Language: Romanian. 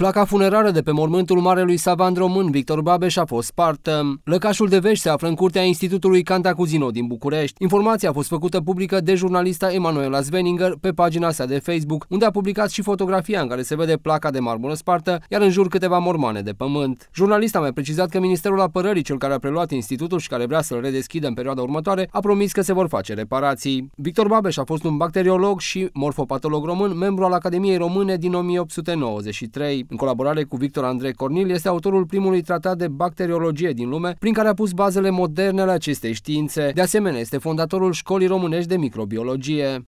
Placa funerară de pe mormântul marelui savant român Victor Babeș a fost spartă. Lăcașul de vești se află în curtea Institutului Cantacuzino din București. Informația a fost făcută publică de jurnalista Emanuela Sveninger pe pagina sa de Facebook, unde a publicat și fotografia în care se vede placa de marmură spartă, iar în jur câteva mormane de pământ. Jurnalista a mai precizat că Ministerul Apărării, cel care a preluat institutul și care vrea să-l redeschidă în perioada următoare, a promis că se vor face reparații. Victor Babeș a fost un bacteriolog și morfopatolog român, membru al Academiei Române din 1893 în colaborare cu Victor Andrei Cornil, este autorul primului tratat de bacteriologie din lume, prin care a pus bazele moderne ale acestei științe. De asemenea, este fondatorul Școlii Românești de Microbiologie.